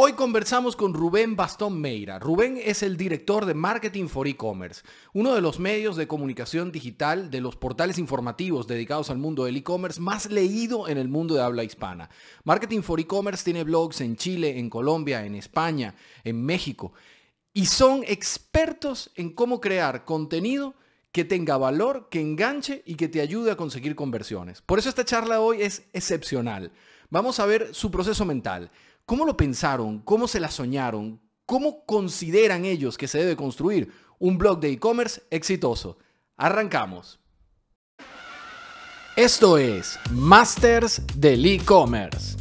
Hoy conversamos con Rubén Bastón Meira. Rubén es el director de Marketing for E-Commerce, uno de los medios de comunicación digital de los portales informativos dedicados al mundo del e-commerce más leído en el mundo de habla hispana. Marketing for E-Commerce tiene blogs en Chile, en Colombia, en España, en México y son expertos en cómo crear contenido que tenga valor, que enganche y que te ayude a conseguir conversiones. Por eso esta charla hoy es excepcional. Vamos a ver su proceso mental ¿Cómo lo pensaron? ¿Cómo se la soñaron? ¿Cómo consideran ellos que se debe construir un blog de e-commerce exitoso? Arrancamos. Esto es Masters del e-commerce.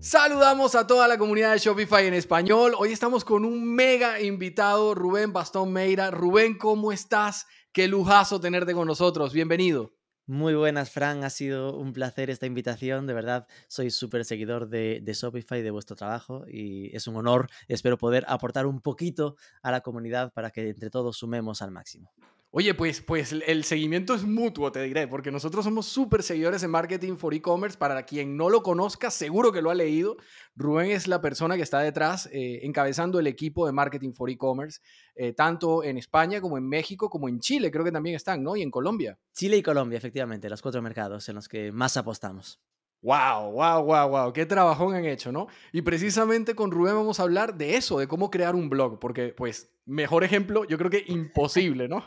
Saludamos a toda la comunidad de Shopify en español. Hoy estamos con un mega invitado, Rubén Bastón Meira. Rubén, ¿cómo estás? Qué lujazo tenerte con nosotros. Bienvenido. Muy buenas, Fran. Ha sido un placer esta invitación. De verdad, soy súper seguidor de, Shopify y de vuestro trabajo, y es un honor. Espero poder aportar un poquito a la comunidad para que entre todos sumemos al máximo. Oye, pues, pues el seguimiento es mutuo, te diré, porque nosotros somos súper seguidores de Marketing for E-Commerce. Para quien no lo conozca, seguro que lo ha leído. Rubén es la persona que está detrás, eh, encabezando el equipo de Marketing for E-Commerce, eh, tanto en España como en México, como en Chile, creo que también están, ¿no? Y en Colombia. Chile y Colombia, efectivamente, los cuatro mercados en los que más apostamos. Wow, wow, wow, wow, qué trabajón han hecho, ¿no? Y precisamente con Rubén vamos a hablar de eso, de cómo crear un blog, porque pues mejor ejemplo, yo creo que imposible, ¿no?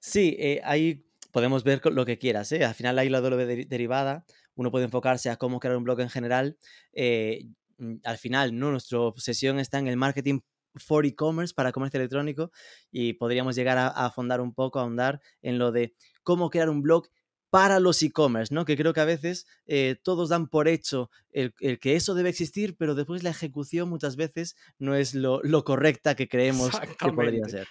Sí, eh, ahí podemos ver lo que quieras, ¿eh? Al final hay la doble derivada, uno puede enfocarse a cómo crear un blog en general. Eh, mm, al final, ¿no? Nuestra obsesión está en el marketing for e-commerce para comercio electrónico y podríamos llegar a, a, afondar un poco, a ahondar en lo de cómo crear un blog para los e-commerce, ¿no? Que creo que a veces eh, todos dan por hecho el, que eso debe existir, pero después la ejecución muchas veces no es lo, correcta que creemos que podría ser.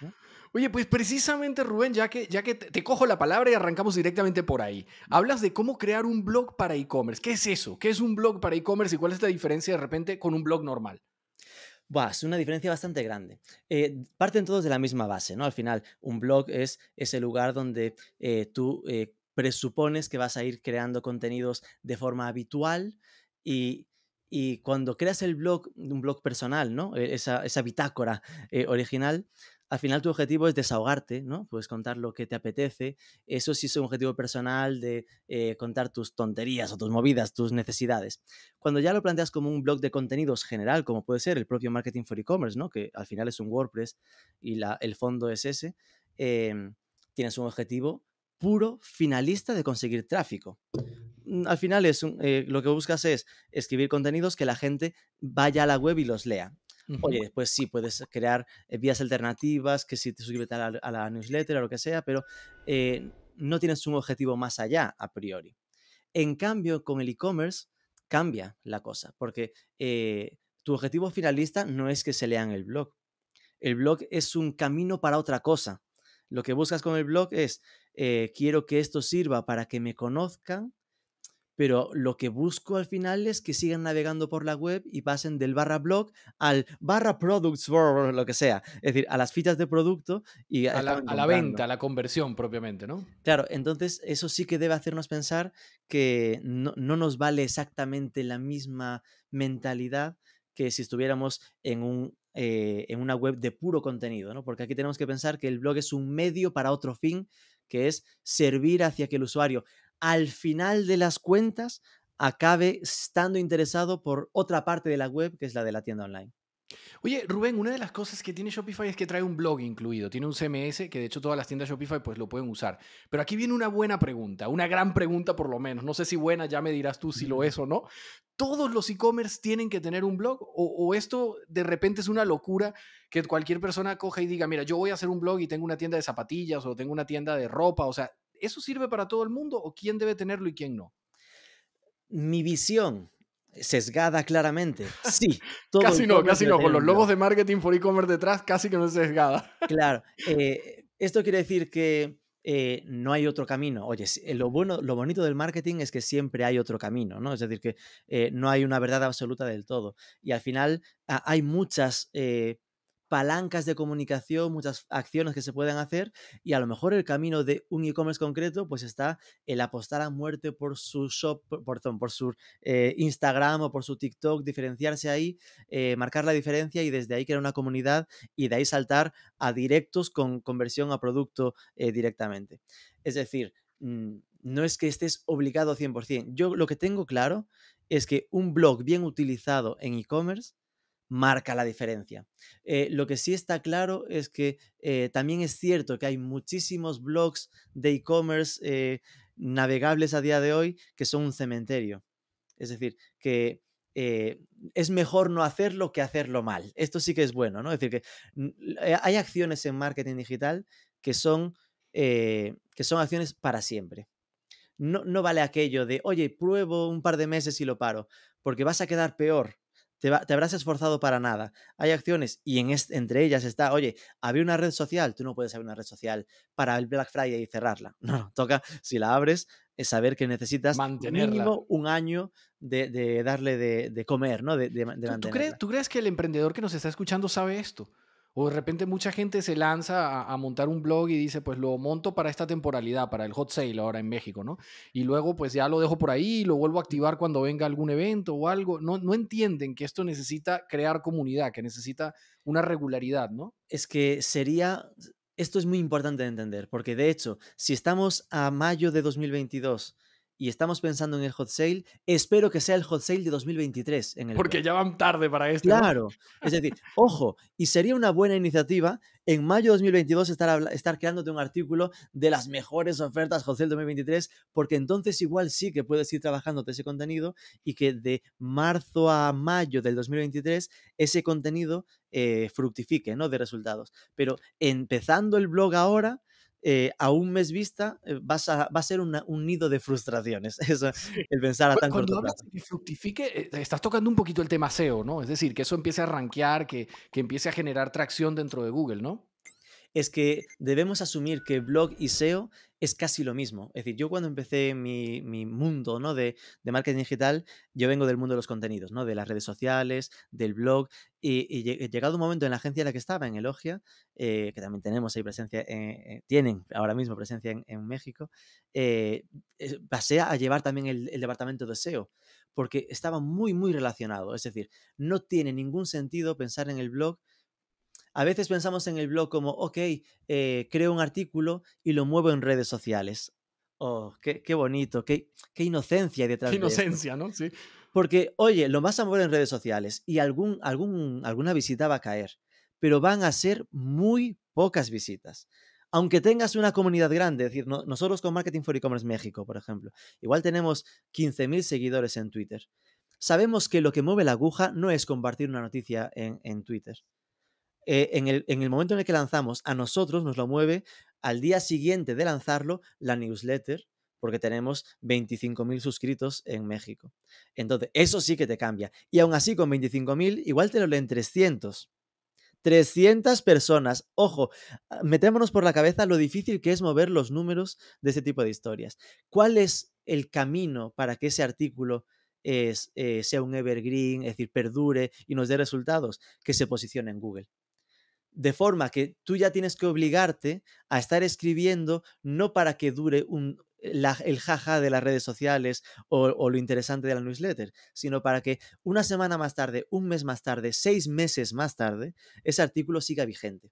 Oye, pues precisamente Rubén, ya que, ya que te, cojo la palabra y arrancamos directamente por ahí. Hablas de cómo crear un blog para e-commerce. ¿Qué es eso? ¿Qué es un blog para e-commerce y cuál es la diferencia de repente con un blog normal? Buah, es una diferencia bastante grande. Eh, parten todos de la misma base, ¿no? Al final, un blog es ese lugar donde eh, tú eh, presupones que vas a ir creando contenidos de forma habitual y, cuando creas el blog, un blog personal, ¿no? E, esa, bitácora eh, original, al final tu objetivo es desahogarte, ¿no? Puedes contar lo que te apetece. Eso sí es un objetivo personal de eh, contar tus tonterías o tus movidas, tus necesidades. Cuando ya lo planteas como un blog de contenidos general, como puede ser el propio Marketing for E-Commerce, ¿no? Que al final es un WordPress y la, el fondo es ese, em, tienes un objetivo puro finalista de conseguir tráfico. Mm, al final es eh, lo que buscas es escribir contenidos que la gente vaya a la web y los lea. Oye, pues sí, puedes crear eh, vías alternativas, que si te suscribes a la, newsletter o lo que sea, pero eh, no tienes un objetivo más allá a priori. En cambio, con el e-commerce cambia la cosa, porque tu objetivo finalista no es que se lean el blog. El blog es un camino para otra cosa. Lo que buscas con el blog es eh, quiero que esto sirva para que me conozcan, pero lo que busco al final es que sigan navegando por la web y pasen del barra blog al barra products, lo que sea, es decir, a las fichas de producto y a la, venta, a la conversión propiamente, ¿no? Claro, entonces eso sí que debe hacernos pensar que no, nos vale exactamente la misma mentalidad que si estuviéramos en eh, en una web de puro contenido, ¿no? Porque aquí tenemos que pensar que el blog es un medio para otro fin que es servir hacia que el usuario al final de las cuentas acabe estando interesado por otra parte de la web, que es la de la tienda online. Oye, Rubén, una de las cosas que tiene Shopify es que trae un blog incluido, tiene un CMS que de hecho todas las tiendas Shopify pues lo pueden usar. Pero aquí viene una buena pregunta, una gran pregunta por lo menos, no sé si buena, ya me dirás tú si lo es o no. ¿Todos los e-commerce tienen que tener un blog? ¿O, ¿O, esto de repente es una locura que cualquier persona coja y diga, mira, yo voy a hacer un blog y tengo una tienda de zapatillas o tengo una tienda de ropa? O sea, ¿eso sirve para todo el mundo o quién debe tenerlo y quién no? Mi visión sesgada claramente. Sí. casi no, casi no. Con los lobos de marketing por e-commerce detrás, casi que no es sesgada. Claro. Eh, esto quiere decir que eh, no hay otro camino. Oye, eh, lo, bueno, lo bonito del marketing es que siempre hay otro camino, ¿no? Es decir, que no hay una verdad absoluta del todo. Y al final hay muchas palancas de comunicación, muchas acciones que se pueden hacer y a lo mejor el camino de un e-commerce concreto pues está el apostar a muerte por su shop, por, su eh, Instagram o por su TikTok, diferenciarse ahí, eh, marcar la diferencia y desde ahí crear una comunidad y de ahí saltar a directos con conversión a producto eh, directamente. Es decir, mm, no es que estés obligado 100%. Yo lo que tengo claro es que un blog bien utilizado en e-commerce marca la diferencia. Eh, lo que sí está claro es que eh, también es cierto que hay muchísimos blogs de e-commerce eh, navegables a día de hoy que son un cementerio. Es decir, que es mejor no hacerlo que hacerlo mal. Esto sí que es bueno, ¿no? Es decir, que hay acciones en marketing digital que son, que son acciones para siempre. No, no, vale aquello de, oye, pruebo un par de meses y lo paro, porque vas a quedar peor te, habrás esforzado para nada. Hay acciones y en entre ellas está, oye, había una red social, tú no puedes abrir una red social para el Black Friday y cerrarla. No, toca, si la abres, es saber que necesitas mínimo un año de, darle de, comer, ¿no? De, de ¿Tú crees que el emprendedor que nos está escuchando sabe esto? O de repente mucha gente se lanza a, montar un blog y dice, pues lo monto para esta temporalidad, para el hot sale ahora en México, ¿no? Y luego pues ya lo dejo por ahí y lo vuelvo a activar cuando venga algún evento o algo. No, no entienden que esto necesita crear comunidad, que necesita una regularidad, ¿no? Es que sería, esto es muy importante de entender, porque de hecho, si estamos a mayo de 2022 y estamos pensando en el hot sale, espero que sea el hot sale de 2023. Porque ya van tarde para esto. Claro, es decir, ojo, y sería una buena iniciativa en mayo de 2022 estar, estar creándote un artículo de las mejores ofertas hot sale 2023, porque entonces igual sí que puedes ir trabajando ese contenido y que de marzo a mayo del 2023 ese contenido eh, fructifique, ¿no? De resultados. Pero empezando el blog ahora eh, a un mes vista eh, vas va a ser un nido de frustraciones, el pensar a tan Cuando hablas De que fructifique, eh, estás tocando un poquito el tema SEO, ¿no? Es decir, que eso empiece a rankear, que empiece a generar tracción dentro de Google, ¿no? es que debemos asumir que blog y SEO es casi lo mismo. Es decir, yo cuando empecé mi, mundo ¿no? de, marketing digital, yo vengo del mundo de los contenidos, ¿no? de las redes sociales, del blog, y, llegado un momento en la agencia en la que estaba, en Elogia, eh, que también tenemos ahí presencia, eh, eh, tienen ahora mismo presencia en, México, pasé a llevar también el, el departamento de SEO, porque estaba muy, muy relacionado. Es decir, no tiene ningún sentido pensar en el blog a veces pensamos en el blog como, ok, eh, creo un artículo y lo muevo en redes sociales. Oh, qué, bonito, qué, inocencia hay detrás qué inocencia, ¿no? Sí. Porque, oye, lo vas a mover en redes sociales y algún, alguna visita va a caer, pero van a ser muy pocas visitas aunque tengas una comunidad grande, es decir, nosotros con Marketing for E-Commerce México, por ejemplo, igual tenemos 15.000 seguidores en Twitter. Sabemos que lo que mueve la aguja no es compartir una noticia en, en Twitter, eh, en, el, momento en el que lanzamos, a nosotros nos lo mueve al día siguiente de lanzarlo la newsletter, porque tenemos 25.000 suscritos en México. Entonces, eso sí que te cambia. Y aún así, con 25.000, igual te lo leen 300. 300 personas. Ojo, ah, metémonos por la cabeza lo difícil que es mover los números de este tipo de historias. ¿Cuál es el camino para que ese artículo eh, sea un evergreen, es decir, perdure y nos dé resultados? Que se posicione en Google. De forma que tú ya tienes que obligarte a estar escribiendo no para que dure un, eh, el jaja de las redes sociales o, lo interesante de la newsletter, sino para que una semana más tarde, un mes más tarde, seis meses más tarde, ese artículo siga vigente.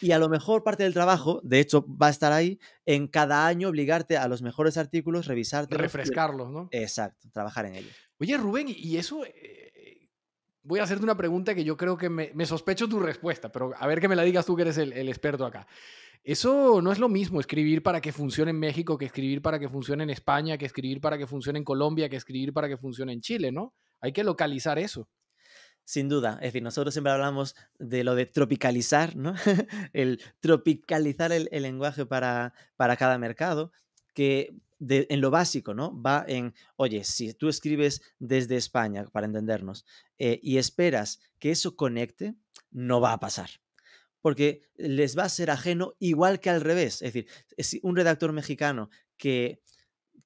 Y a lo mejor parte del trabajo, de hecho, va a estar ahí en cada año obligarte a los mejores artículos, revisarte. Refrescarlos, ¿no? Exacto, trabajar en ellos. Oye, Rubén, y eso, eh, voy a hacerte una pregunta que yo creo que me, sospecho tu respuesta, pero a ver que me la digas tú que eres el, experto acá. Eso no es lo mismo escribir para que funcione en México que escribir para que funcione en España, que escribir para que funcione en Colombia, que escribir para que funcione en Chile, ¿no? Hay que localizar eso. Sin duda, es decir, nosotros siempre hablamos de lo de tropicalizar, ¿no? el tropicalizar el, lenguaje para, para cada mercado, que en lo básico, ¿no? Va en, oye, si tú escribes desde España, para entendernos, eh, y esperas que eso conecte, no va a pasar porque les va a ser ajeno igual que al revés. Es decir, un redactor mexicano que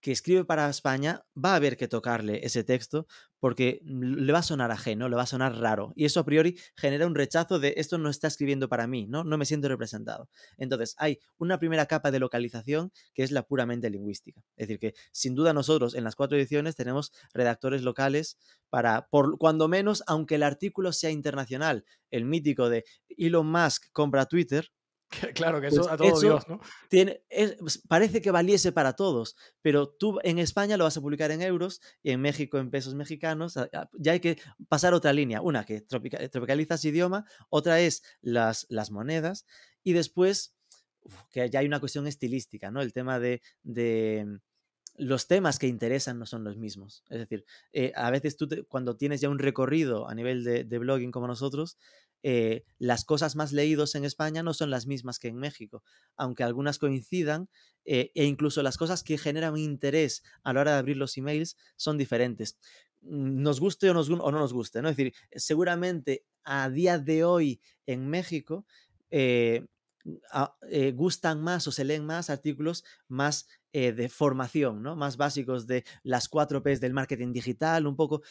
que escribe para España va a haber que tocarle ese texto porque le va a sonar ajeno, le va a sonar raro. Y eso a priori genera un rechazo de esto no está escribiendo para mí, ¿no? No me siento representado. Entonces, hay una primera capa de localización que es la puramente lingüística. Es decir, que sin duda nosotros en las cuatro ediciones tenemos redactores locales para, por, cuando menos, aunque el artículo sea internacional, el mítico de Elon Musk compra Twitter, Claro, que eso pues a todos. ¿no? Tiene, pues, parece que valiese para todos, pero tú en España lo vas a publicar en euros y en México en pesos mexicanos. Ya hay que pasar otra línea. Una que eh, tropicalizas idioma, otra es las, las monedas y después que ya hay una cuestión estilística, ¿no? El tema de, mm, los temas que interesan no son los mismos. Es decir, eh, a veces tú cuando tienes ya un recorrido a nivel de, de blogging como nosotros, eh, las cosas más leídos en España no son las mismas que en México, aunque algunas coincidan eh, e incluso las cosas que generan interés a la hora de abrir los emails son diferentes. Mm, nos guste o, no nos guste, ¿no? Es decir, seguramente a día de hoy en México eh, gustan más o se leen más artículos más de formación, ¿no? Más básicos de las cuatro P's del marketing digital, un poco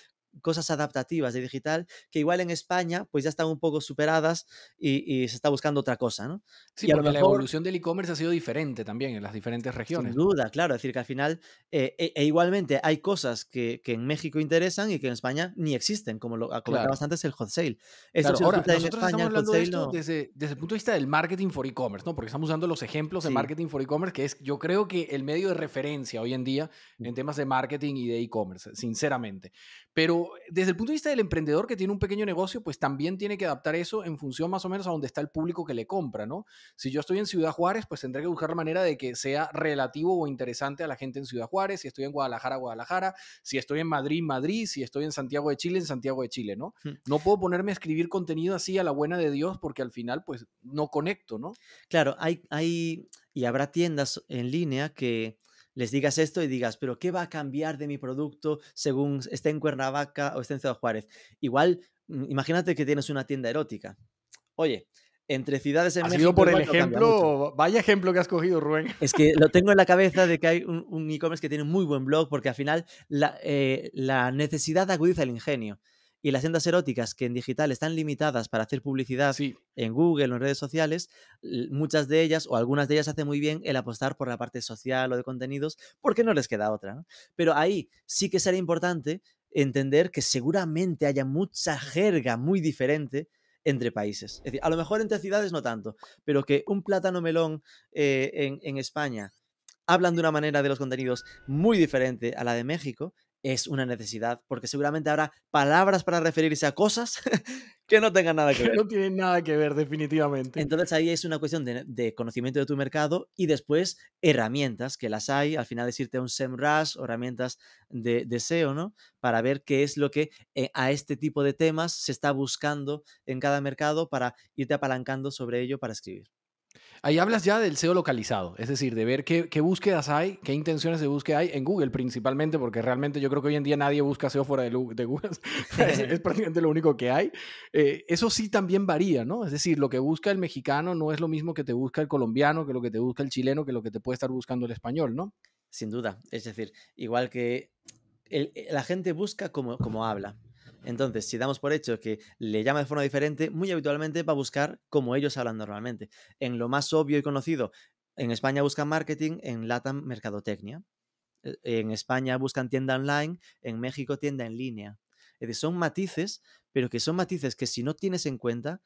cosas adaptativas de digital que igual en España pues ya están un poco superadas y, se está buscando otra cosa, ¿no? Sí, y la evolución del e-commerce ha sido diferente también en las diferentes regiones. Sin duda, claro, es decir que al final eh, e, e, igualmente hay cosas que, que, en México interesan y que en España ni existen, como lo comentabas ah, claro. antes el hot sale. Eso. ahora, nosotros en España, estamos hablando de esto desde, desde el punto de vista del marketing for e-commerce, ¿no? Porque estamos usando los ejemplos de marketing for e-commerce, que es yo creo que el medio de referencia hoy en día mm. en temas de marketing y de e-commerce, sinceramente. Pero desde el punto de vista del emprendedor que tiene un pequeño negocio, pues también tiene que adaptar eso en función más o menos a donde está el público que le compra, ¿no? Si yo estoy en Ciudad Juárez, pues tendré que buscar la manera de que sea relativo o interesante a la gente en Ciudad Juárez. Si estoy en Guadalajara, Guadalajara. Si estoy en Madrid, Madrid. Si estoy en Santiago de Chile, en Santiago de Chile, ¿no? Hmm. No puedo ponerme a escribir contenido así a la buena de Dios porque al final, pues, no conecto, ¿no? Claro, hay, hay y habrá tiendas en línea que les digas esto y digas, pero ¿qué va a cambiar de mi producto según esté en Cuernavaca o esté en Ciudad Juárez? Igual, mm, imagínate que tienes una tienda erótica. Oye, entre ciudades en México. por el ejemplo, vaya ejemplo que has cogido, Rubén. Es que lo tengo en la cabeza de que hay un, e-commerce que tiene un muy buen blog, porque al final la, eh, la necesidad agudiza el ingenio y las tiendas eróticas que en digital están limitadas para hacer publicidad en Google o en redes sociales, muchas de ellas o algunas de ellas hacen muy bien el apostar por la parte social o de contenidos porque no les queda otra. Pero ahí sí que será importante entender que seguramente haya mucha jerga muy diferente entre países. Es decir, a lo mejor entre ciudades no tanto, pero que un plátano melón eh, en, en España hablan de una manera de los contenidos muy diferente a la de México es una necesidad, porque seguramente habrá palabras para referirse a cosas que no tengan nada que, ver. No tienen nada que ver, definitivamente. Entonces ahí es una cuestión de, conocimiento de tu mercado y después herramientas, que las hay, al final decirte un SEMrush o herramientas de, de, SEO, ¿no? Para ver qué es lo que eh, a este tipo de temas se está buscando en cada mercado para irte apalancando sobre ello para escribir. Ahí hablas ya del SEO localizado, es decir, de ver qué, búsquedas hay, qué intenciones de búsqueda hay en Google principalmente, porque realmente yo creo que hoy en día nadie busca SEO fuera de, de Google. es, prácticamente lo único que hay. Eh, eso sí también varía, ¿no? Es decir, lo que busca el mexicano no es lo mismo que te busca el colombiano, que lo que te busca el chileno, que lo que te puede estar buscando el español, ¿no? Sin duda. Es decir, igual que la gente busca como, como habla. Entonces, si damos por hecho que le llama de forma diferente, muy habitualmente va a buscar como ellos hablan normalmente. En lo más obvio y conocido, en España buscan marketing, en LATAM mercadotecnia. E, en España buscan tienda online, en México tienda en línea. Es decir, son matices, pero que son matices que si no tienes en cuenta,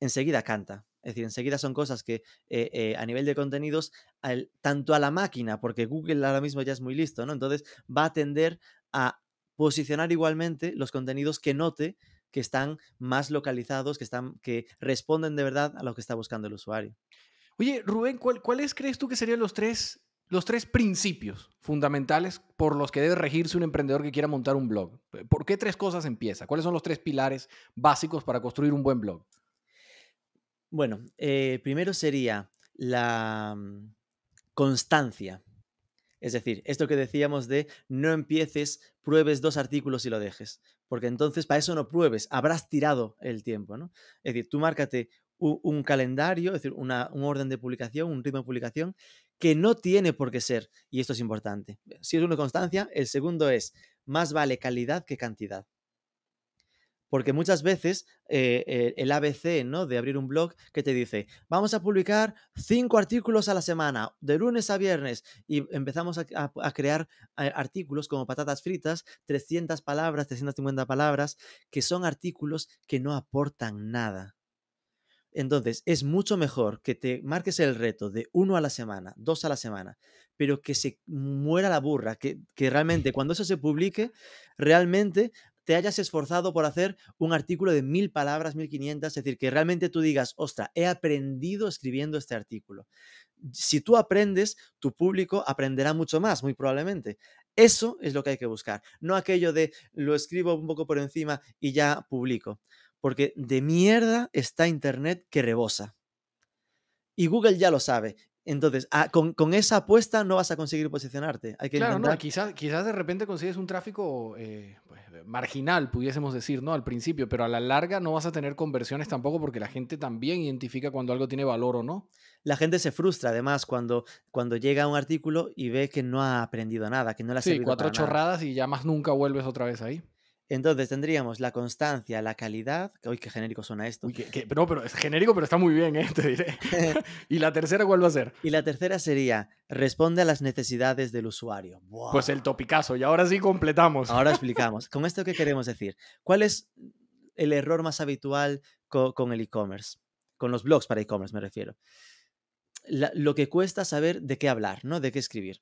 enseguida canta. Es decir, enseguida son cosas que eh, eh, a nivel de contenidos, tanto a la máquina, porque Google ahora mismo ya es muy listo, ¿no? Entonces va a tender a posicionar igualmente los contenidos que note que están más localizados, que, están, que responden de verdad a lo que está buscando el usuario. Oye, Rubén, ¿cuáles crees tú que serían los tres, los tres principios fundamentales por los que debe regirse un emprendedor que quiera montar un blog? Eh, ¿Por qué tres cosas empieza? ¿Cuáles son los tres pilares básicos para construir un buen blog? Bueno, eh, primero sería la mm, constancia. Es decir, esto que decíamos de no empieces, pruebes dos artículos y lo dejes, porque entonces para eso no pruebes, habrás tirado el tiempo, ¿no? Es decir, tú márcate un, calendario, es decir, un orden de publicación, un ritmo de publicación, que no tiene por qué ser, y esto es importante. Si es una constancia, el segundo es, más vale calidad que cantidad. Porque muchas veces eh, eh, el ABC ¿no? de abrir un blog que te dice, vamos a publicar cinco artículos a la semana, de lunes a viernes, y empezamos a, crear eh, artículos como patatas fritas, 300 palabras, 350 palabras, que son artículos que no aportan nada. Entonces, es mucho mejor que te marques el reto de uno a la semana, dos a la semana, pero que se muera la burra, que, que realmente cuando eso se publique, realmente te hayas esforzado por hacer un artículo de mil palabras, mil quinientas, es decir, que realmente tú digas, ostra, he aprendido escribiendo este artículo. Si tú aprendes, tu público aprenderá mucho más, muy probablemente. Eso es lo que hay que buscar, no aquello de lo escribo un poco por encima y ya publico, porque de mierda está Internet que rebosa. Y Google ya lo sabe, entonces, ah, con, esa apuesta no vas a conseguir posicionarte. Hay que claro, quizás, quizás de repente consigues un tráfico eh, pues, marginal, pudiésemos decir, ¿no? Al principio, pero a la larga no vas a tener conversiones tampoco porque la gente también identifica cuando algo tiene valor o no. La gente se frustra, además, cuando, cuando llega un artículo y ve que no ha aprendido nada, que no la ha sí, cuatro chorradas y ya más nunca vuelves otra vez ahí. Entonces tendríamos la constancia, la calidad. Uy, qué genérico suena esto. no, pero es genérico, pero está muy bien, ¿eh? te diré. ¿Y la tercera cuál va a ser? Y la tercera sería, responde a las necesidades del usuario. Pues el topicazo, y ahora sí completamos. Ahora explicamos. ¿Con esto qué queremos decir? ¿Cuál es el error más habitual con el e-commerce? Con los blogs para e-commerce me refiero. lo que cuesta saber de qué hablar, ¿no? De qué escribir.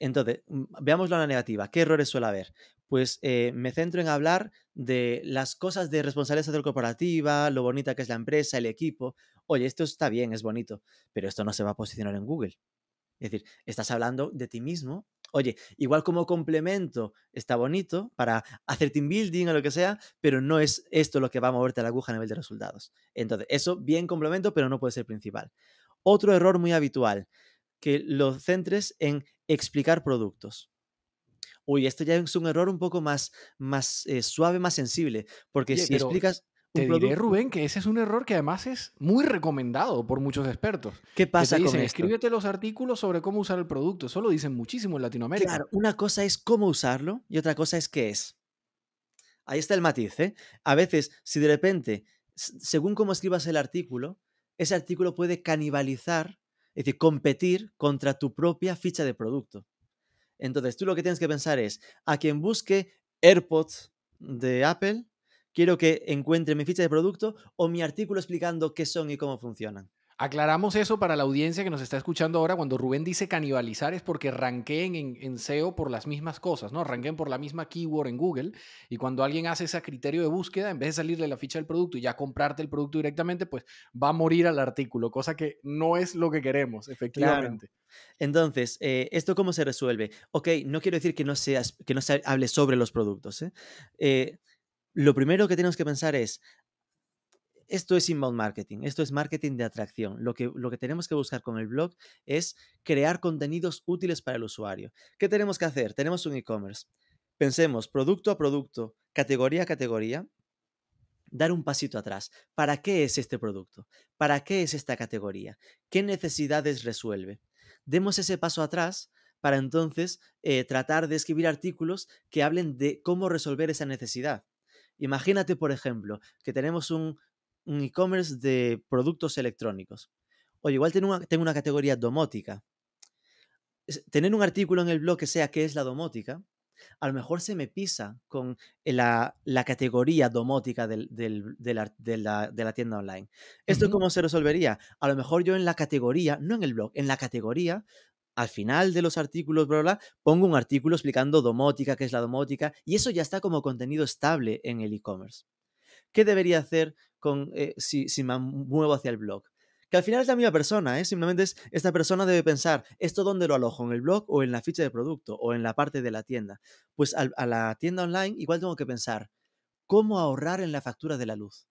Entonces, mm, veámoslo a la negativa. ¿Qué errores suele haber? pues eh, me centro en hablar de las cosas de responsabilidad social corporativa, lo bonita que es la empresa, el equipo. Oye, esto está bien, es bonito, pero esto no se va a posicionar en Google. Es decir, estás hablando de ti mismo. Oye, igual como complemento está bonito para hacer team building o lo que sea, pero no es esto lo que va a moverte la aguja a nivel de resultados. Entonces, eso bien complemento, pero no puede ser principal. Otro error muy habitual, que lo centres en explicar productos uy, esto ya es un error un poco más, más eh, suave, más sensible, porque si explicas... Un te diré, Rubén, que ese es un error que además es muy recomendado por muchos expertos. ¿Qué pasa dicen, con Escríbete los artículos sobre cómo usar el producto. Eso lo dicen muchísimo en Latinoamérica. Claro, una cosa es cómo usarlo y otra cosa es qué es. Ahí está el matiz, ¿eh? A veces, si de repente, según cómo escribas el artículo, ese artículo puede canibalizar, es decir, competir contra tu propia ficha de producto. Entonces tú lo que tienes que pensar es, a quien busque AirPods de Apple, quiero que encuentre mi ficha de producto o mi artículo explicando qué son y cómo funcionan. Aclaramos eso para la audiencia que nos está escuchando ahora. Cuando Rubén dice canibalizar es porque ranqueen en, SEO por las mismas cosas, ¿no? Ranqueen por la misma keyword en Google. Y cuando alguien hace ese criterio de búsqueda, en vez de salirle la ficha del producto y ya comprarte el producto directamente, pues va a morir al artículo, cosa que no es lo que queremos, efectivamente. Entonces, eh, ¿esto cómo se resuelve? Ok, no quiero decir que no, seas, que no se hable sobre los productos. ¿eh? Eh, lo primero que tenemos que pensar es, esto es inbound marketing, esto es marketing de atracción. Lo que, lo que tenemos que buscar con el blog es crear contenidos útiles para el usuario. ¿Qué tenemos que hacer? Tenemos un e-commerce. Pensemos producto a producto, categoría a categoría, dar un pasito atrás. ¿Para qué es este producto? ¿Para qué es esta categoría? ¿Qué necesidades resuelve? Demos ese paso atrás para entonces eh, tratar de escribir artículos que hablen de cómo resolver esa necesidad. Imagínate, por ejemplo, que tenemos un, un e-commerce de productos electrónicos. Oye, igual tengo una, categoría domótica. tener un artículo en el blog que sea qué es la domótica, a lo mejor se me pisa con la, categoría domótica del, de, la, tienda online. ¿Esto cómo se resolvería? A lo mejor yo en la categoría, no en el blog, en la categoría, al final de los artículos, bla, bla pongo un artículo explicando domótica, qué es la domótica, y eso ya está como contenido estable en el e-commerce. ¿Qué debería hacer con, eh, si, me muevo hacia el blog? Que al final es la misma persona, ¿eh? simplemente es esta persona debe pensar, ¿esto dónde lo alojo? ¿En el blog o en la ficha de producto o en la parte de la tienda? Pues a la tienda online igual tengo que pensar, ¿cómo ahorrar en la factura de la luz?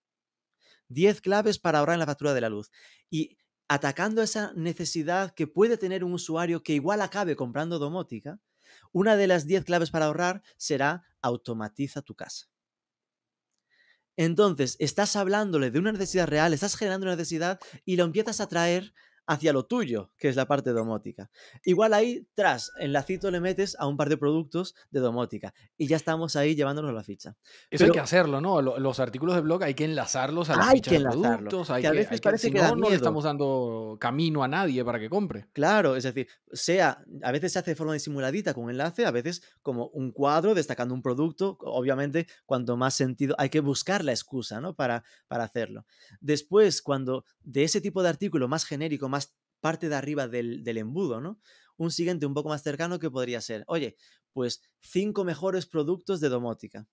10 claves para ahorrar en la factura de la luz. Y atacando esa necesidad que puede tener un usuario que igual acabe comprando domótica, una de las 10 claves para ahorrar será automatiza tu casa. Entonces, estás hablándole de una necesidad real, estás generando una necesidad y lo empiezas a traer hacia lo tuyo, que es la parte domótica. Igual ahí, tras, en le metes a un par de productos de domótica y ya estamos ahí llevándonos la ficha. Eso hay que hacerlo, ¿no? Los artículos de blog hay que enlazarlos a productos, hay que enlazarlos, productos. Hay que, a veces parece que no, estamos dando camino a nadie para que compre. Claro, es decir, sea, a veces se hace de forma disimuladita con un enlace, a veces como un cuadro destacando un producto. Obviamente, cuanto más sentido, hay que buscar la excusa, ¿no? Para, para hacerlo. Después, cuando de ese tipo de artículo más genérico, más parte de arriba del, embudo, ¿no? Un siguiente un poco más cercano que podría ser, oye, pues cinco mejores productos de domótica.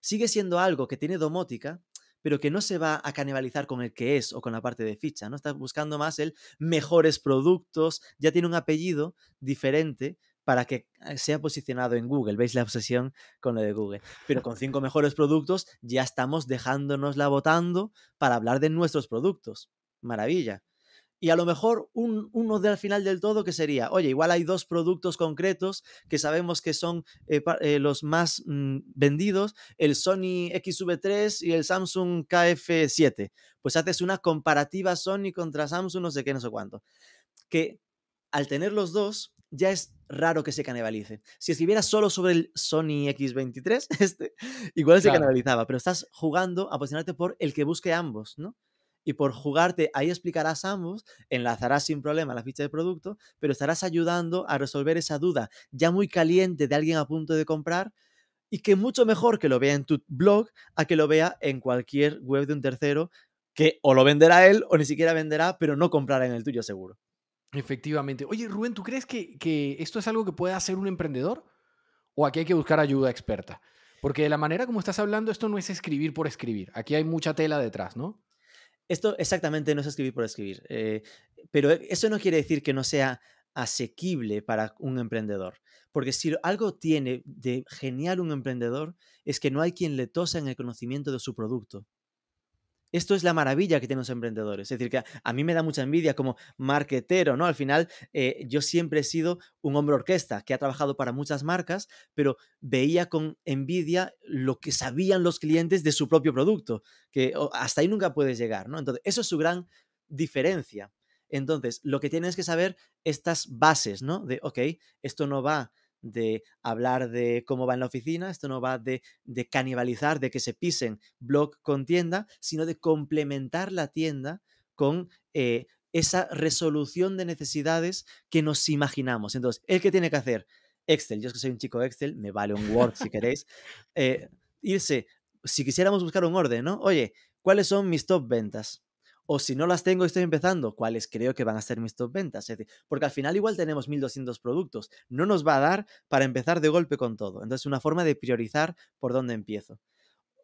Sigue siendo algo que tiene domótica, pero que no se va a canibalizar con el que es o con la parte de ficha, ¿no? Estás buscando más el mejores productos, ya tiene un apellido diferente para que eh, sea posicionado en Google. ¿Veis la obsesión con lo de Google? Pero con cinco mejores productos ya estamos dejándonos la votando para hablar de nuestros productos. Maravilla y a lo mejor un, uno al final del todo que sería, oye, igual hay dos productos concretos que sabemos que son eh, eh, los más mm, vendidos, el Sony XV3 y el Samsung KF7. Pues haces una comparativa Sony contra Samsung, no sé qué, no sé cuánto. Que al tener los dos, ya es raro que se canibalice. Si escribiera solo sobre el Sony X23, este, igual se canibalizaba, pero estás jugando a posicionarte por el que busque ambos, ¿no? y por jugarte, ahí explicarás ambos, enlazarás sin problema la ficha de producto, pero estarás ayudando a resolver esa duda ya muy caliente de alguien a punto de comprar y que mucho mejor que lo vea en tu blog a que lo vea en cualquier web de un tercero que o lo venderá él o ni siquiera venderá, pero no comprará en el tuyo seguro. Efectivamente. Oye, Rubén, ¿tú crees que, esto es algo que puede hacer un emprendedor? ¿O aquí hay que buscar ayuda experta? Porque de la manera como estás hablando, esto no es escribir por escribir. Aquí hay mucha tela detrás, ¿no? Esto exactamente no es escribir por escribir, eh, pero eso no quiere decir que no sea asequible para un emprendedor. Porque si algo tiene de genial un emprendedor es que no hay quien le tosa en el conocimiento de su producto. Esto es la maravilla que tienen los emprendedores. Es decir, que a, mí me da mucha envidia como marketero, ¿no? Al final, eh, yo siempre he sido un hombre orquesta que ha trabajado para muchas marcas, pero veía con envidia lo que sabían los clientes de su propio producto, que hasta ahí nunca puedes llegar, ¿no? Entonces, eso es su gran diferencia. Entonces, lo que tienes que saber, estas bases, ¿no? De, ok, esto no va de hablar de cómo va en la oficina, esto no va de, canibalizar, de que se pisen blog con tienda, sino de complementar la tienda con eh, esa resolución de necesidades que nos imaginamos. Entonces, ¿el que tiene que hacer? Excel, yo es que soy un chico Excel, me vale un Word si queréis, eh, irse, si quisiéramos buscar un orden, ¿no? Oye, ¿cuáles son mis top ventas? O si no las tengo y estoy empezando, ¿cuáles creo que van a ser mis top ventas? porque al final igual tenemos 1.200 productos. No nos va a dar para empezar de golpe con todo. Entonces, una forma de priorizar por dónde empiezo.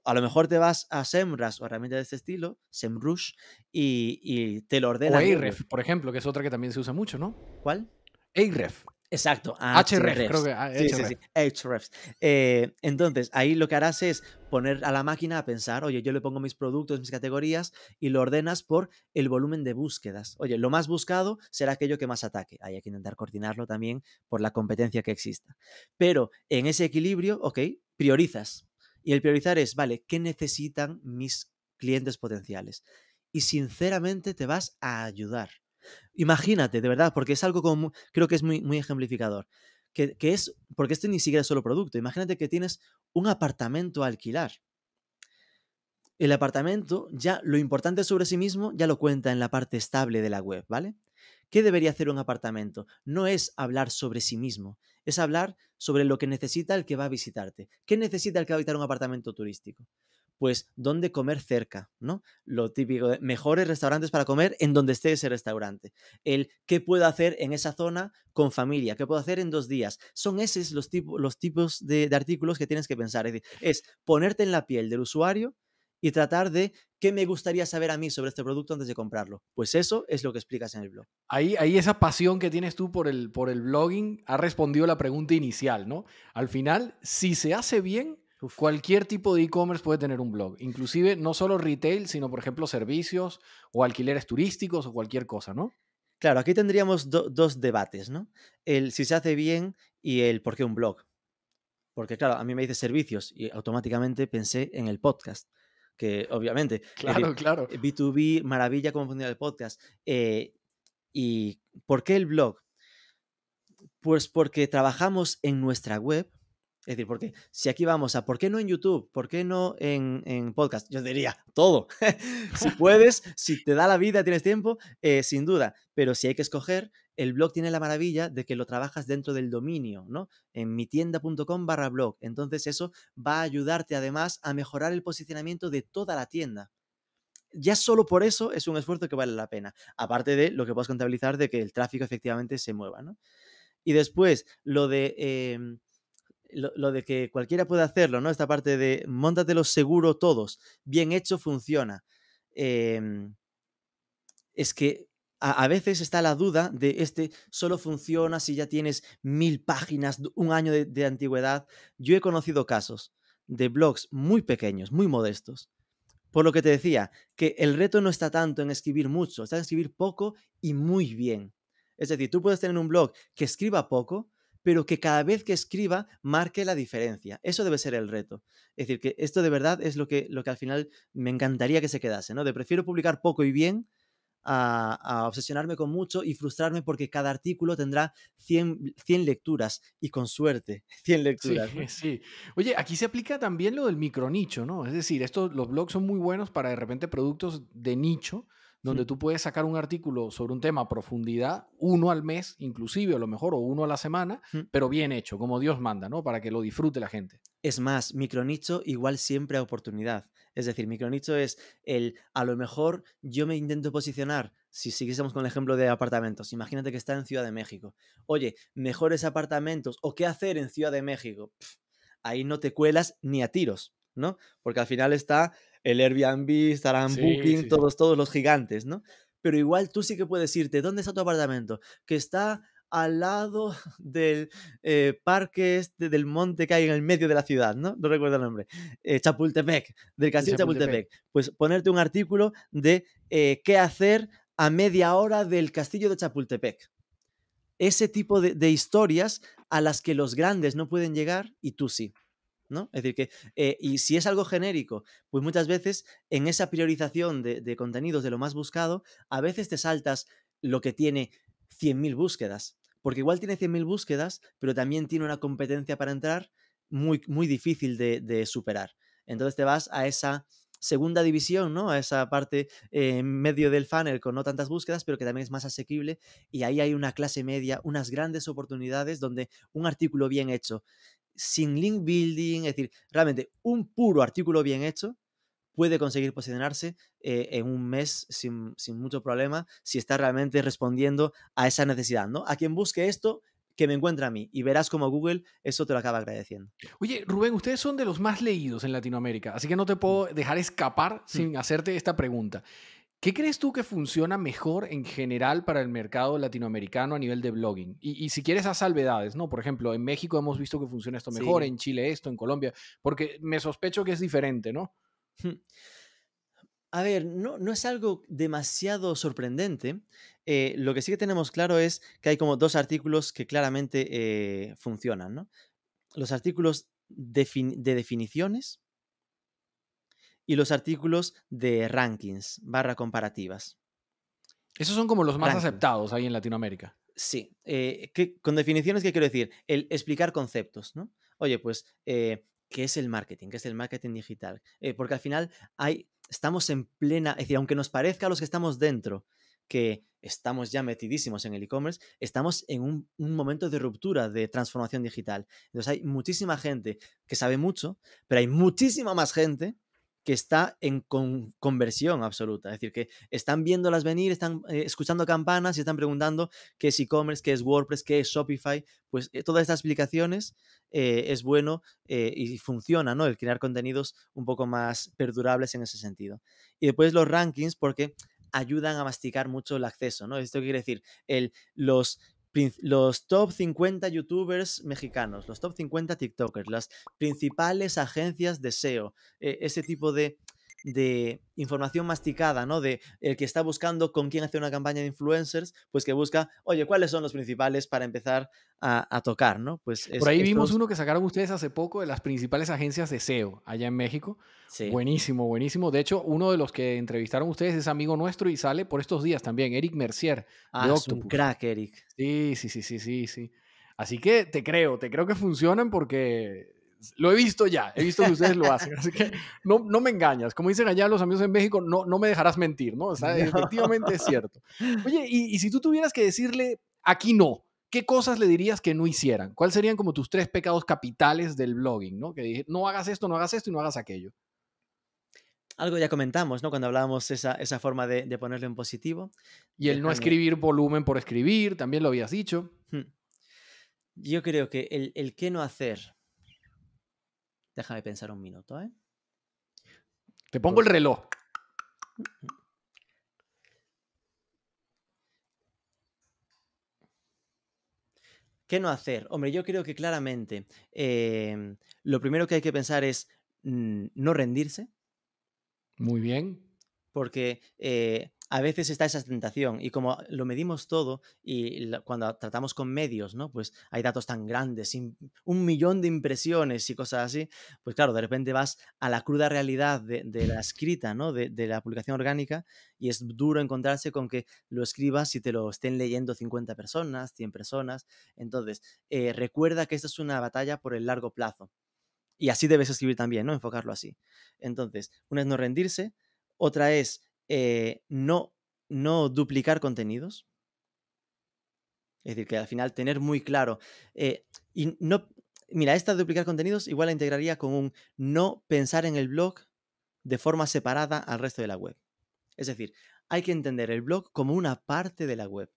A lo mejor te vas a semras o herramientas de este estilo, Semrush, y, te lo ordena. O por ejemplo, que es otra que también se usa mucho, ¿no? ¿Cuál? Ahrefs. Exacto, hrefs. E creo entonces, ahí lo que harás es poner a la máquina a pensar, oye, yo le pongo mis productos, mis categorías y lo ordenas por el volumen de búsquedas. Oye, lo más buscado será aquello que más ataque. hay que intentar coordinarlo también por la competencia que exista. Pero en ese equilibrio, ok, priorizas. Y el priorizar es, vale, ¿qué necesitan mis clientes potenciales? Y sinceramente te vas a ayudar. Imagínate, de verdad, porque es algo como, creo que es muy, muy ejemplificador. Que, que, es, porque este ni siquiera es solo producto, imagínate que tienes un apartamento a alquilar. El apartamento, ya lo importante sobre sí mismo, ya lo cuenta en la parte estable de la web, ¿vale? ¿Qué debería hacer un apartamento? No es hablar sobre sí mismo, es hablar sobre lo que necesita el que va a visitarte. ¿Qué necesita el que va a visitar un apartamento turístico? pues dónde comer cerca, ¿no? Lo típico de mejores restaurantes para comer en donde esté ese restaurante. El qué puedo hacer en esa zona con familia, qué puedo hacer en dos días. Son esos los, los tipos de, artículos que tienes que pensar. Es, decir, es ponerte en la piel del usuario y tratar de qué me gustaría saber a mí sobre este producto antes de comprarlo. Pues eso es lo que explicas en el blog. Ahí, ahí esa pasión que tienes tú por el, por el blogging ha respondido la pregunta inicial, ¿no? Al final, si se hace bien, Cualquier tipo de e-commerce puede tener un blog, inclusive no solo retail, sino por ejemplo servicios o alquileres turísticos o cualquier cosa, ¿no? Claro, aquí tendríamos dos debates, ¿no? El si se hace bien y el por qué un blog. Porque claro, a mí me dice servicios y automáticamente pensé en el podcast, que obviamente. Eh, claro, claro. B2B, eh, maravilla como funciona el podcast. Eh, ¿Y por qué el blog? Pues porque trabajamos en nuestra web es decir, porque si aquí vamos a por qué no en YouTube, por qué no en, podcast, yo diría todo. si puedes, si te da la vida, tienes tiempo, eh, sin duda. Pero si hay que escoger, el blog tiene la maravilla de que lo trabajas dentro del dominio, ¿no? En mitienda.com barra blog. Entonces eso va a ayudarte además a mejorar el posicionamiento de toda la tienda ya solo por eso es un esfuerzo que vale la pena, aparte de lo que puedes contabilizar de que el tráfico efectivamente se mueva, ¿no? Y después, lo de em, lo, de que cualquiera puede hacerlo, ¿no? Esta parte de lo seguro todos, bien hecho funciona. Em, es que a, veces está la duda de este solo funciona si ya tienes mil páginas, un año de, de antigüedad. Yo he conocido casos de blogs muy pequeños, muy modestos. Por lo que te decía, que el reto no está tanto en escribir mucho, está en escribir poco y muy bien. Es decir, tú puedes tener un blog que escriba poco, pero que cada vez que escriba marque la diferencia. Eso debe ser el reto. Es decir, que esto de verdad es lo que, lo que al final me encantaría que se quedase, ¿no? De prefiero publicar poco y bien a, obsesionarme con mucho y frustrarme porque cada artículo tendrá 100, 100 lecturas y con suerte 100 lecturas. Sí, sí, Oye, aquí se aplica también lo del micronicho, ¿no? Es decir, estos, los blogs son muy buenos para de repente productos de nicho donde tú puedes sacar un artículo sobre un tema a profundidad, uno al mes inclusive, a lo mejor, o uno a la semana, pero bien hecho, como Dios manda, ¿no? Para que lo disfrute la gente. Es más, micronicho igual siempre a oportunidad. Es decir, micronicho es el, a lo mejor yo me intento posicionar, si siguiésemos con el ejemplo de apartamentos, imagínate que está en Ciudad de México. Oye, mejores apartamentos o qué hacer en Ciudad de México. ahí no te cuelas ni a tiros, ¿no? Porque al final está el Airbnb, estarán Booking, todos, todos los gigantes, ¿no? Pero igual tú sí que puedes irte, ¿dónde está tu apartamento? Que está al lado del eh, parque este, del monte que hay en el medio de la ciudad, ¿no? No recuerdo el nombre. Eh, Chapultepec, del castillo de Chapultepec. Pues ponerte un artículo de eh, qué hacer a media hora del castillo de Chapultepec. Ese tipo de historias a las que los grandes no pueden llegar y tú sí. Es decir, que, eh, y si es algo genérico, pues muchas veces en esa priorización de, contenidos de lo más buscado, a veces te saltas lo que tiene 100.000 búsquedas, porque igual tiene 100.000 búsquedas, pero también tiene una competencia para entrar muy, muy difícil de, superar. Entonces te vas a esa segunda división, ¿no? A esa parte en eh, medio del funnel con no tantas búsquedas, pero que también es más asequible. Y ahí hay una clase media, unas grandes oportunidades donde un artículo bien hecho sin link building, es decir, realmente un puro artículo bien hecho puede conseguir posicionarse eh, en un mes sin, sin, mucho problema si está realmente respondiendo a esa necesidad, ¿no? A quien busque esto, que me encuentre a mí y verás como Google eso te lo acaba agradeciendo. Oye, Rubén, ustedes son de los más leídos en Latinoamérica, así que no te mm. puedo dejar escapar mm. sin hacerte esta pregunta. ¿Qué crees tú que funciona mejor en general para el mercado latinoamericano a nivel de blogging? Y, si quieres, a salvedades, ¿no? Por ejemplo, en México hemos visto que funciona esto mejor, en Chile esto, en Colombia, porque me sospecho que es diferente, ¿no? Hmm. A ver, no, no es algo demasiado sorprendente. Eh, lo que sí que tenemos claro es que hay como dos artículos que claramente eh, funcionan, ¿no? Los artículos de definiciones, y los artículos de rankings, barra comparativas. Esos son como los más aceptados ahí en Latinoamérica. Sí, eh, con definiciones, ¿qué quiero decir? El explicar conceptos, ¿no? Oye, pues, eh, ¿qué es el marketing? ¿Qué es el marketing digital? Eh, porque al final hay, estamos en plena, es decir, aunque nos parezca a los que estamos dentro que estamos ya metidísimos en el e-commerce, estamos en un, un, momento de ruptura, de transformación digital. Entonces hay muchísima gente que sabe mucho, pero hay muchísima más gente que está en conversión absoluta. Es decir, que están viéndolas venir, están eh, escuchando campanas y están preguntando qué es e-commerce, qué es WordPress, qué es Shopify. Pues eh, todas estas aplicaciones eh, es bueno y funciona, ¿no? El crear contenidos un poco más perdurables en ese sentido. Y después los rankings, porque ayudan a masticar mucho el acceso, ¿no? Esto quiere decir, el, los los top 50 youtubers mexicanos, los top 50 TikTokers, las principales agencias de SEO, eh, ese tipo de de información masticada, ¿no? De el que está buscando con quién hacer una campaña de influencers, pues que busca, oye, ¿cuáles son los principales para empezar a, tocar, ¿no? Pues Por ahí vimos uno que sacaron ustedes hace poco de las principales agencias de SEO allá en México. Sí. Buenísimo, buenísimo. De hecho, uno de los que entrevistaron ustedes es amigo nuestro y sale por estos días también, Eric Mercier. Ah, de crack, Eric. Sí, sí, sí, sí, sí, sí. Así que te creo, te creo que funcionan porque lo he visto ya, he visto que ustedes lo hacen, así que no, me engañas. Como dicen allá los amigos en México, no, no me dejarás mentir, ¿no? O efectivamente es cierto. Oye, y, si tú tuvieras que decirle, aquí no, ¿qué cosas le dirías que no hicieran? ¿Cuáles serían como tus tres pecados capitales del blogging, ¿no? Que dije, no hagas esto, no hagas esto y no hagas aquello. Algo ya comentamos, ¿no? Cuando hablábamos esa, esa forma de, ponerlo en positivo. Y el no escribir volumen por escribir, también lo habías dicho. Hmm. Yo creo que el, el qué no hacer Déjame pensar un minuto, ¿eh? Te pongo el reloj. ¿Qué no hacer? Hombre, yo creo que claramente em, lo primero que hay que pensar es mm, no rendirse. Muy bien. Porque eh, a veces está esa tentación y como lo medimos todo y cuando tratamos con medios, ¿no? Pues hay datos tan grandes, un millón de impresiones y cosas así, pues claro, de repente vas a la cruda realidad de, la escrita, ¿no? De, la publicación orgánica y es duro encontrarse con que lo escribas y te lo estén leyendo 50 personas, 100 personas. Entonces, eh, recuerda que esta es una batalla por el largo plazo. Y así debes escribir también, ¿no? Enfocarlo así. Entonces, una es no rendirse, otra es eh, no, no duplicar contenidos. Es decir, que al final tener muy claro. Eh, y no. Mira, esta duplicar contenidos igual la integraría con un no pensar en el blog de forma separada al resto de la web. Es decir, hay que entender el blog como una parte de la web.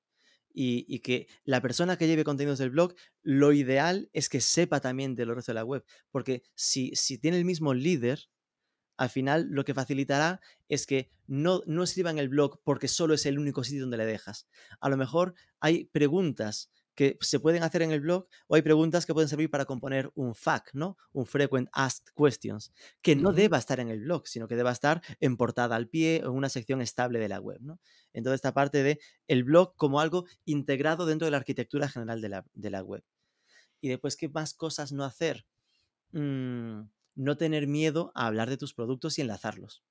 Y, que la persona que lleve contenidos del blog, lo ideal es que sepa también de lo resto de la web. Porque si, si tiene el mismo líder, al final lo que facilitará es que no, no en el blog porque solo es el único sitio donde le dejas. A lo mejor hay preguntas que se pueden hacer en el blog o hay preguntas que pueden servir para componer un FAQ, ¿no? Un Frequent Asked Questions, que no deba estar en el blog, sino que deba estar en portada al pie o en una sección estable de la web, ¿no? Entonces, esta parte de el blog como algo integrado dentro de la arquitectura general de la, web. Y después, ¿qué más cosas no hacer? Mm no tener miedo a hablar de tus productos y enlazarlos.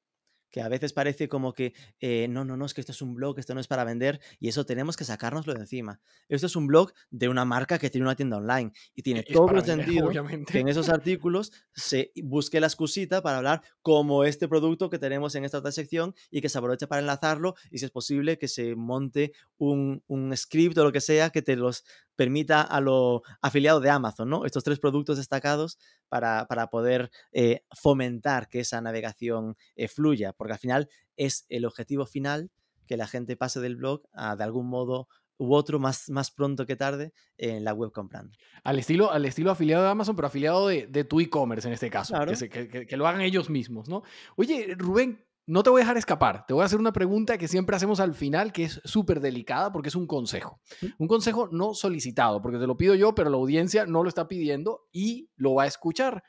Que a veces parece como que, eh, no, no, no, es que esto es un blog, esto no es para vender, y eso tenemos que sacárnoslo de encima. Esto es un blog de una marca que tiene una tienda online y tiene e, todo el sentido que en esos artículos se busque la excusita para hablar como este producto que tenemos en esta otra sección y que se aproveche para enlazarlo y si es posible que se monte un, un script o lo que sea que te los permita a los afiliados de Amazon, ¿no? Estos tres productos destacados para, para poder eh, fomentar que esa navegación eh, fluya, porque al final es el objetivo final que la gente pase del blog de algún modo u otro más, más pronto que tarde en la web comprando. Al estilo, al estilo afiliado de Amazon, pero afiliado de, tu e-commerce en este caso, que, que, lo hagan ellos mismos, ¿no? Oye, Rubén, no te voy a dejar escapar, te voy a hacer una pregunta que siempre hacemos al final, que es súper delicada porque es un consejo. Un consejo no solicitado, porque te lo pido yo, pero la audiencia no lo está pidiendo y lo va a escuchar.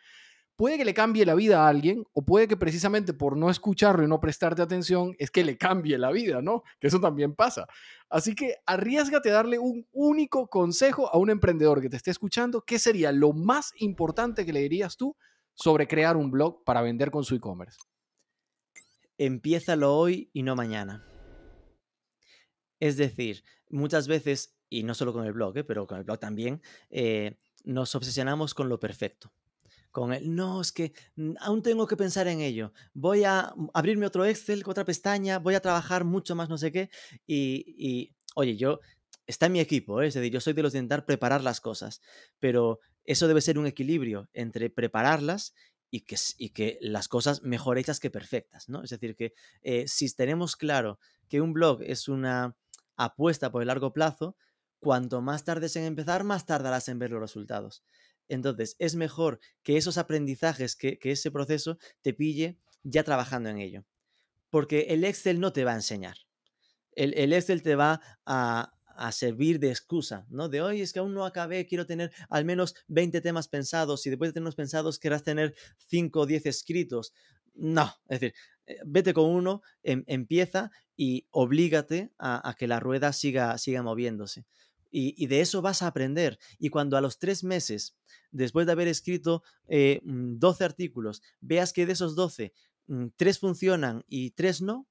Puede que le cambie la vida a alguien o puede que precisamente por no escucharlo y no prestarte atención es que le cambie la vida, ¿no? Que eso también pasa. Así que arriesgate a darle un único consejo a un emprendedor que te esté escuchando. ¿Qué sería lo más importante que le dirías tú sobre crear un blog para vender con su e-commerce? empiézalo hoy y no mañana. Es decir, muchas veces, y no solo con el blog, ¿eh? pero con el blog también, eh, nos obsesionamos con lo perfecto. Con el, no, es que mm, aún tengo que pensar en ello. Voy a abrirme otro Excel, otra pestaña, voy a trabajar mucho más, no sé qué. Y, y oye, yo, está en mi equipo, ¿eh? es decir, yo soy de los de intentar preparar las cosas, pero eso debe ser un equilibrio entre prepararlas y que, las cosas mejor hechas que perfectas, ¿no? Es decir, que eh, si tenemos claro que un blog es una apuesta por el largo plazo, cuanto más tardes en empezar, más tardarás en ver los resultados. Entonces, es mejor que esos aprendizajes, que, ese proceso te pille ya trabajando en ello. Porque el Excel no te va a enseñar. el Excel te va a, a servir de excusa, ¿no? De hoy es que aún no acabé, quiero tener al menos 20 temas pensados y después de tenerlos pensados querrás tener 5 o 10 escritos. No, es decir, eh, vete con uno, em, empieza y oblígate a, que la rueda siga, siga moviéndose. Y, de eso vas a aprender. Y cuando a los tres meses, después de haber escrito 12 eh, mm, artículos, veas que de esos 12, mm, tres funcionan y tres no,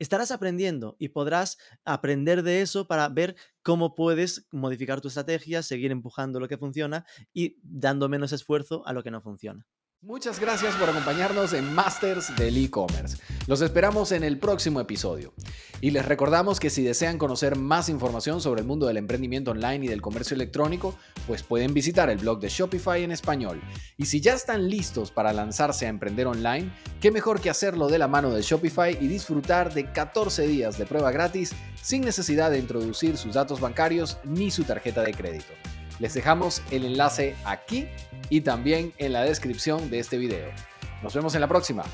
estarás aprendiendo y podrás aprender de eso para ver cómo puedes modificar tu estrategia, seguir empujando lo que funciona y dando menos esfuerzo a lo que no funciona. Muchas gracias por acompañarnos en Masters del E-Commerce. Los esperamos en el próximo episodio. Y les recordamos que si desean conocer más información sobre el mundo del emprendimiento online y del comercio electrónico, pues pueden visitar el blog de Shopify en español. Y si ya están listos para lanzarse a emprender online, qué mejor que hacerlo de la mano de Shopify y disfrutar de 14 días de prueba gratis sin necesidad de introducir sus datos bancarios ni su tarjeta de crédito. Les dejamos el enlace aquí y también en la descripción de este video. Nos vemos en la próxima.